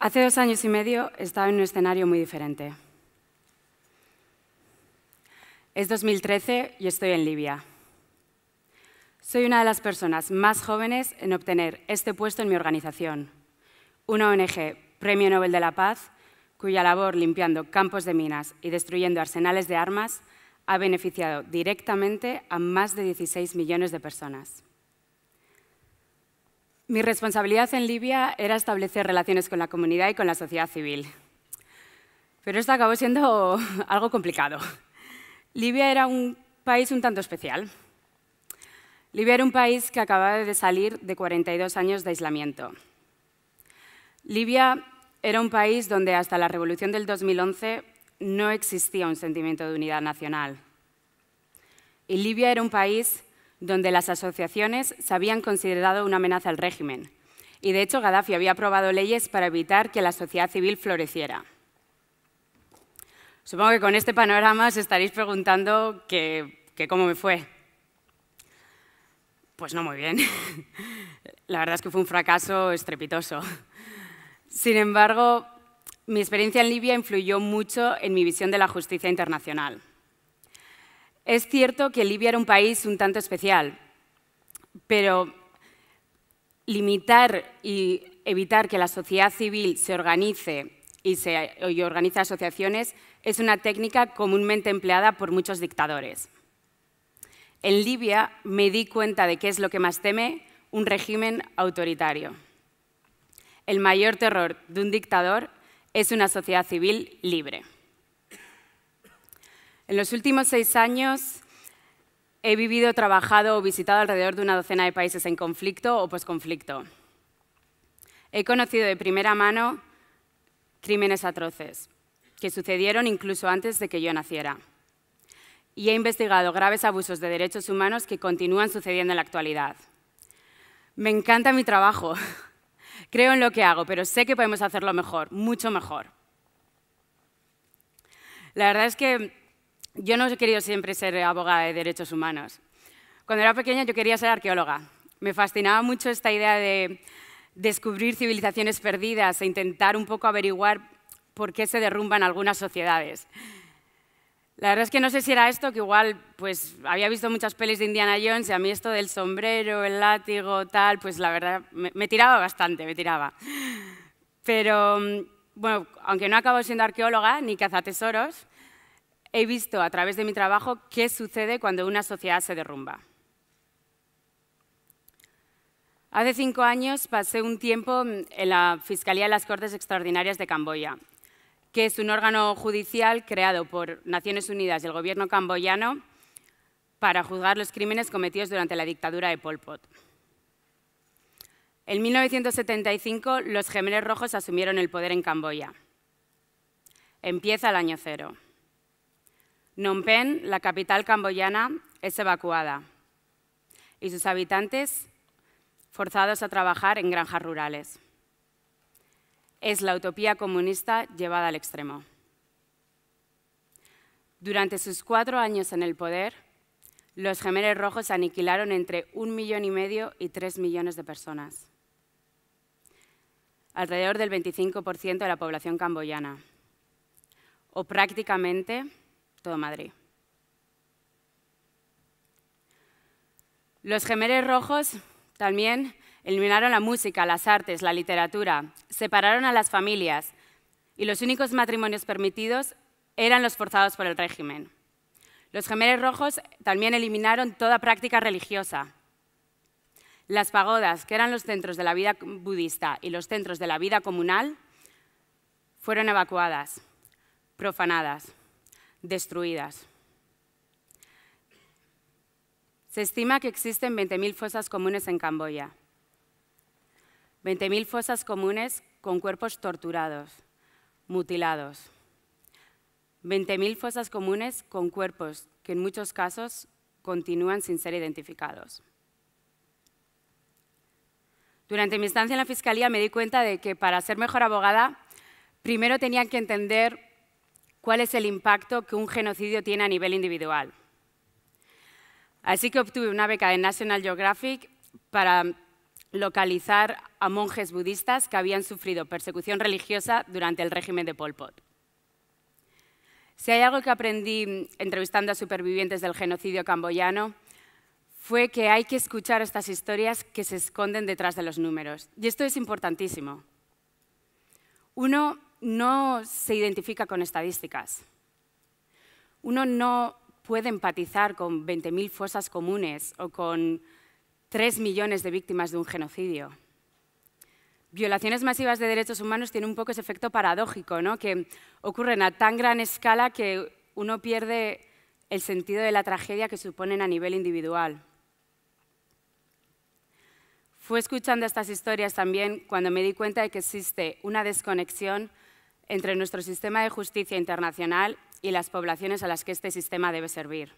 Hace dos años y medio estaba en un escenario muy diferente. Es 2013 y estoy en Libia. Soy una de las personas más jóvenes en obtener este puesto en mi organización, una ONG Premio Nobel de la Paz, cuya labor limpiando campos de minas y destruyendo arsenales de armas ha beneficiado directamente a más de 16 millones de personas. Mi responsabilidad en Libia era establecer relaciones con la comunidad y con la sociedad civil. Pero esto acabó siendo algo complicado. Libia era un país un tanto especial. Libia era un país que acababa de salir de 42 años de aislamiento. Libia era un país donde hasta la revolución del 2011 no existía un sentimiento de unidad nacional. Y Libia era un país donde las asociaciones se habían considerado una amenaza al régimen. Y de hecho Gaddafi había aprobado leyes para evitar que la sociedad civil floreciera. Supongo que con este panorama os estaréis preguntando cómo me fue. Pues no muy bien. La verdad es que fue un fracaso estrepitoso. Sin embargo, mi experiencia en Libia influyó mucho en mi visión de la justicia internacional. Es cierto que Libia era un país un tanto especial, pero limitar y evitar que la sociedad civil se organice y, se, organice asociaciones es una técnica comúnmente empleada por muchos dictadores. En Libia me di cuenta de qué es lo que más teme un régimen autoritario. El mayor terror de un dictador es una sociedad civil libre. En los últimos seis años he vivido, trabajado o visitado alrededor de una docena de países en conflicto o posconflicto. He conocido de primera mano crímenes atroces que sucedieron incluso antes de que yo naciera y he investigado graves abusos de derechos humanos que continúan sucediendo en la actualidad. Me encanta mi trabajo. Creo en lo que hago, pero sé que podemos hacerlo mejor, mucho mejor. La verdad es que yo no he querido siempre ser abogada de derechos humanos. Cuando era pequeña yo quería ser arqueóloga. Me fascinaba mucho esta idea de descubrir civilizaciones perdidas e intentar un poco averiguar por qué se derrumban algunas sociedades. La verdad es que no sé si era esto, que igual pues había visto muchas pelis de Indiana Jones y a mí esto del sombrero, el látigo, tal, pues la verdad me, tiraba bastante, me tiraba. Pero mm, bueno, aunque no acabo siendo arqueóloga ni cazatesoros, he visto a través de mi trabajo qué sucede cuando una sociedad se derrumba. Hace cinco años pasé un tiempo mm, en la Fiscalía de las Cortes Extraordinarias de Camboya que es un órgano judicial creado por Naciones Unidas y el gobierno camboyano para juzgar los crímenes cometidos durante la dictadura de Pol Pot. En 1975, los gemelos rojos asumieron el poder en Camboya. Empieza el año cero. Phnom Penh, la capital camboyana, es evacuada y sus habitantes forzados a trabajar en granjas rurales es la utopía comunista llevada al extremo. Durante sus cuatro años en el poder, los gemelos rojos aniquilaron entre un millón y medio y tres millones de personas, alrededor del 25% de la población camboyana, o prácticamente todo Madrid. Los gemelos rojos también eliminaron la música, las artes, la literatura, separaron a las familias y los únicos matrimonios permitidos eran los forzados por el régimen. Los gemeles rojos también eliminaron toda práctica religiosa. Las pagodas, que eran los centros de la vida budista y los centros de la vida comunal, fueron evacuadas, profanadas, destruidas. Se estima que existen 20.000 fosas comunes en Camboya. 20.000 fosas comunes con cuerpos torturados, mutilados. 20.000 fosas comunes con cuerpos que en muchos casos continúan sin ser identificados. Durante mi estancia en la Fiscalía me di cuenta de que para ser mejor abogada, primero tenía que entender cuál es el impacto que un genocidio tiene a nivel individual. Así que obtuve una beca de National Geographic para localizar a monjes budistas que habían sufrido persecución religiosa durante el régimen de Pol Pot. Si hay algo que aprendí entrevistando a supervivientes del genocidio camboyano, fue que hay que escuchar estas historias que se esconden detrás de los números. Y esto es importantísimo. Uno no se identifica con estadísticas. Uno no puede empatizar con 20.000 fosas comunes o con tres millones de víctimas de un genocidio. Violaciones masivas de derechos humanos tienen un poco ese efecto paradójico, ¿no? que ocurren a tan gran escala que uno pierde el sentido de la tragedia que suponen a nivel individual. Fue escuchando estas historias también cuando me di cuenta de que existe una desconexión entre nuestro sistema de justicia internacional y las poblaciones a las que este sistema debe servir.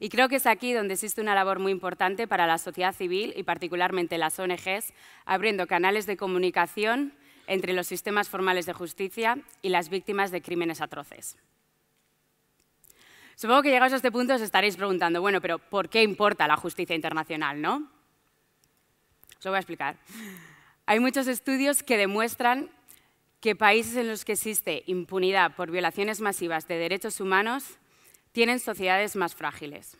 Y creo que es aquí donde existe una labor muy importante para la sociedad civil y particularmente las ONGs, abriendo canales de comunicación entre los sistemas formales de justicia y las víctimas de crímenes atroces. Supongo que llegados a este punto os estaréis preguntando, bueno, pero ¿por qué importa la justicia internacional, no? Os lo voy a explicar. Hay muchos estudios que demuestran que países en los que existe impunidad por violaciones masivas de derechos humanos tienen sociedades más frágiles.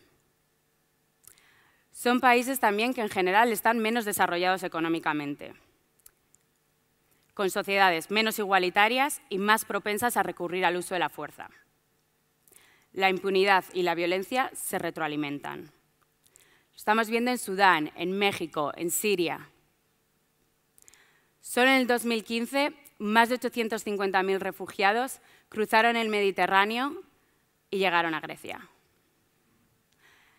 Son países también que en general están menos desarrollados económicamente, con sociedades menos igualitarias y más propensas a recurrir al uso de la fuerza. La impunidad y la violencia se retroalimentan. Lo estamos viendo en Sudán, en México, en Siria. Solo en el 2015, más de 850.000 refugiados cruzaron el Mediterráneo y llegaron a Grecia.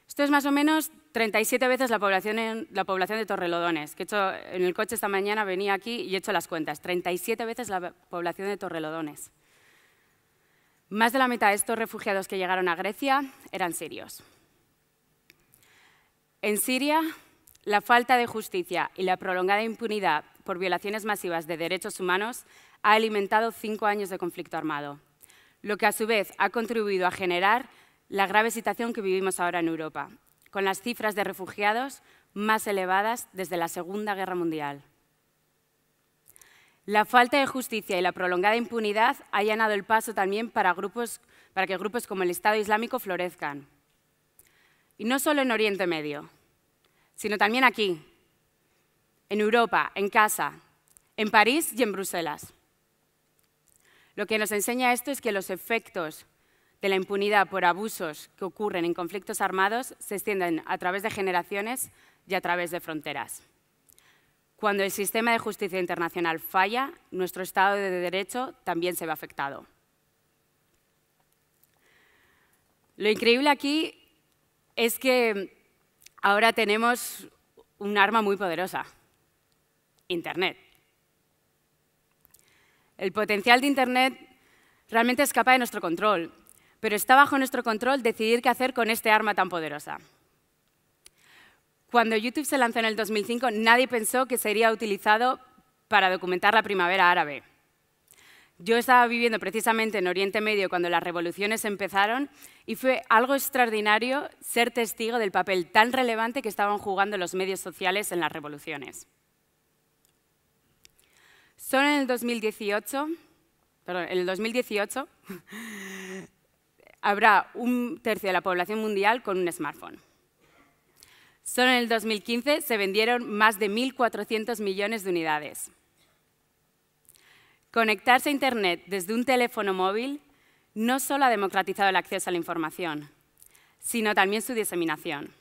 Esto es más o menos 37 veces la población, la población de Torrelodones, que hecho en el coche esta mañana, venía aquí y he hecho las cuentas, 37 veces la población de Torrelodones. Más de la mitad de estos refugiados que llegaron a Grecia eran sirios. En Siria, la falta de justicia y la prolongada impunidad por violaciones masivas de derechos humanos ha alimentado cinco años de conflicto armado lo que a su vez ha contribuido a generar la grave situación que vivimos ahora en Europa, con las cifras de refugiados más elevadas desde la Segunda Guerra Mundial. La falta de justicia y la prolongada impunidad hayan dado el paso también para, que grupos como el Estado Islámico florezcan. Y no solo en Oriente Medio, sino también aquí, en Europa, en casa, en París y en Bruselas. Lo que nos enseña esto es que los efectos de la impunidad por abusos que ocurren en conflictos armados se extienden a través de generaciones y a través de fronteras. Cuando el sistema de justicia internacional falla, nuestro Estado de Derecho también se ve afectado. Lo increíble aquí es que ahora tenemos un arma muy poderosa, Internet. El potencial de Internet realmente escapa de nuestro control, pero está bajo nuestro control decidir qué hacer con este arma tan poderosa. Cuando YouTube se lanzó en el 2005, nadie pensó que sería utilizado para documentar la primavera árabe. Yo estaba viviendo precisamente en Oriente Medio cuando las revoluciones empezaron y fue algo extraordinario ser testigo del papel tan relevante que estaban jugando los medios sociales en las revoluciones. Solo en el 2018, en el 2018 habrá un tercio de la población mundial con un smartphone. Solo en el 2015 se vendieron más de 1.400 millones de unidades. Conectarse a Internet desde un teléfono móvil no solo ha democratizado el acceso a la información, sino también su diseminación.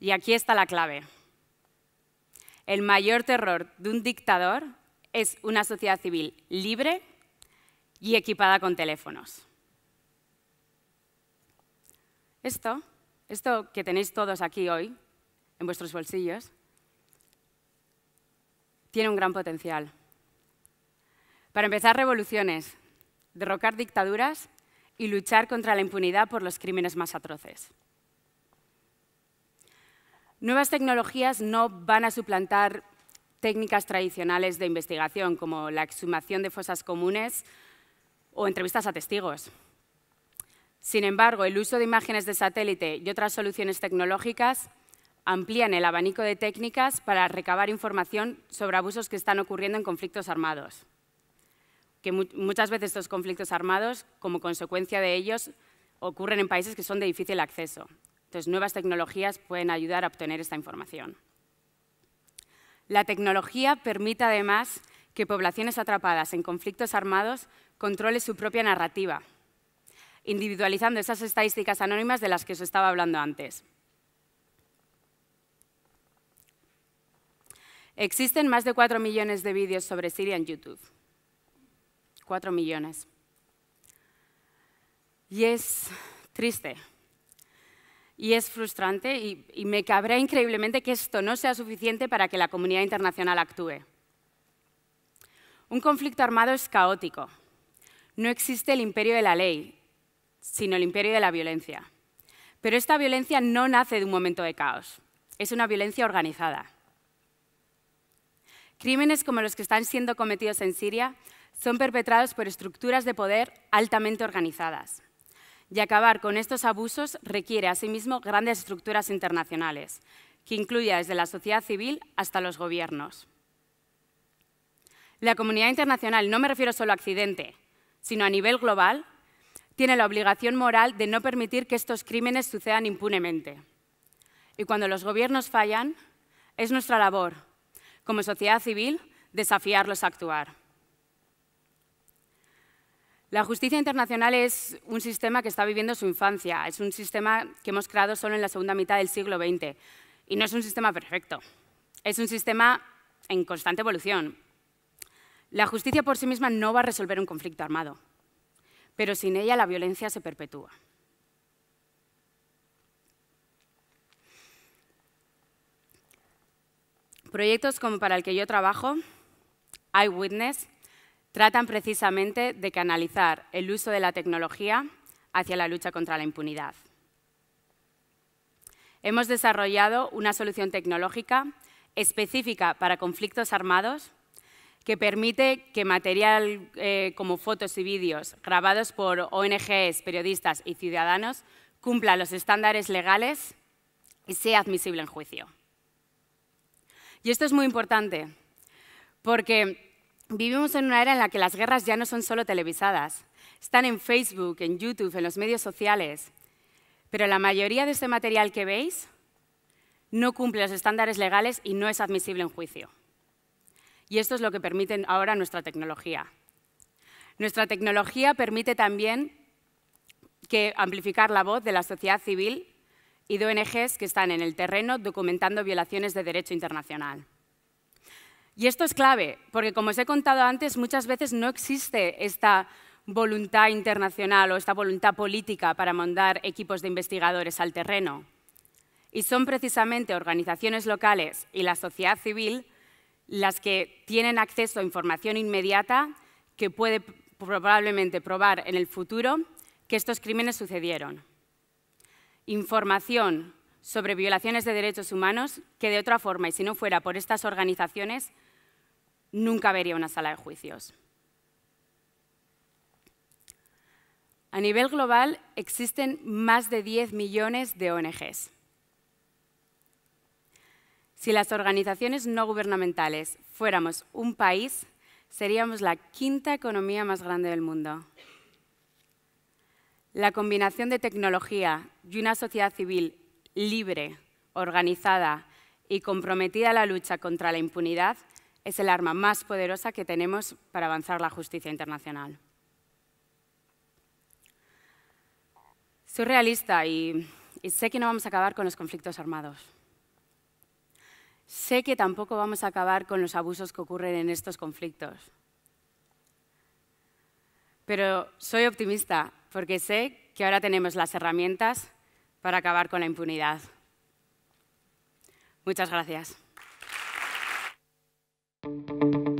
Y aquí está la clave. El mayor terror de un dictador es una sociedad civil libre y equipada con teléfonos. Esto, esto que tenéis todos aquí hoy, en vuestros bolsillos, tiene un gran potencial. Para empezar revoluciones, derrocar dictaduras y luchar contra la impunidad por los crímenes más atroces. Nuevas tecnologías no van a suplantar técnicas tradicionales de investigación, como la exhumación de fosas comunes o entrevistas a testigos. Sin embargo, el uso de imágenes de satélite y otras soluciones tecnológicas amplían el abanico de técnicas para recabar información sobre abusos que están ocurriendo en conflictos armados. Que muchas veces estos conflictos armados, como consecuencia de ellos, ocurren en países que son de difícil acceso. Entonces, nuevas tecnologías pueden ayudar a obtener esta información. La tecnología permite además que poblaciones atrapadas en conflictos armados controle su propia narrativa, individualizando esas estadísticas anónimas de las que os estaba hablando antes. Existen más de cuatro millones de vídeos sobre Siria en YouTube. Cuatro millones. Y es triste y es frustrante y, me cabrea increíblemente que esto no sea suficiente para que la comunidad internacional actúe. Un conflicto armado es caótico. No existe el imperio de la ley, sino el imperio de la violencia. Pero esta violencia no nace de un momento de caos. Es una violencia organizada. Crímenes como los que están siendo cometidos en Siria son perpetrados por estructuras de poder altamente organizadas y acabar con estos abusos requiere asimismo grandes estructuras internacionales, que incluya desde la sociedad civil hasta los gobiernos. La comunidad internacional, no me refiero solo a accidente, sino a nivel global, tiene la obligación moral de no permitir que estos crímenes sucedan impunemente. Y cuando los gobiernos fallan, es nuestra labor, como sociedad civil, desafiarlos a actuar. La justicia internacional es un sistema que está viviendo su infancia, es un sistema que hemos creado solo en la segunda mitad del siglo XX y no es un sistema perfecto, es un sistema en constante evolución. La justicia por sí misma no va a resolver un conflicto armado, pero sin ella la violencia se perpetúa. Proyectos como para el que yo trabajo, Eyewitness, tratan precisamente de canalizar el uso de la tecnología hacia la lucha contra la impunidad. Hemos desarrollado una solución tecnológica específica para conflictos armados que permite que material eh, como fotos y vídeos grabados por ONGs, periodistas y ciudadanos cumpla los estándares legales y sea admisible en juicio. Y esto es muy importante porque Vivimos en una era en la que las guerras ya no son solo televisadas, están en Facebook, en YouTube, en los medios sociales. Pero la mayoría de este material que veis no cumple los estándares legales y no es admisible en juicio. Y esto es lo que permite ahora nuestra tecnología. Nuestra tecnología permite también amplificar la voz de la sociedad civil y de ONGs que están en el terreno documentando violaciones de derecho internacional. Y esto es clave, porque como os he contado antes, muchas veces no existe esta voluntad internacional o esta voluntad política para mandar equipos de investigadores al terreno. Y son precisamente organizaciones locales y la sociedad civil las que tienen acceso a información inmediata que puede probablemente probar en el futuro que estos crímenes sucedieron. Información sobre violaciones de derechos humanos que de otra forma y si no fuera por estas organizaciones nunca vería una sala de juicios. A nivel global existen más de 10 millones de ONGs. Si las organizaciones no gubernamentales fuéramos un país, seríamos la quinta economía más grande del mundo. La combinación de tecnología y una sociedad civil libre, organizada y comprometida a la lucha contra la impunidad es el arma más poderosa que tenemos para avanzar la justicia internacional. Soy realista y, sé que no vamos a acabar con los conflictos armados. Sé que tampoco vamos a acabar con los abusos que ocurren en estos conflictos. Pero soy optimista porque sé que ahora tenemos las herramientas para acabar con la impunidad. Muchas gracias. Thank you.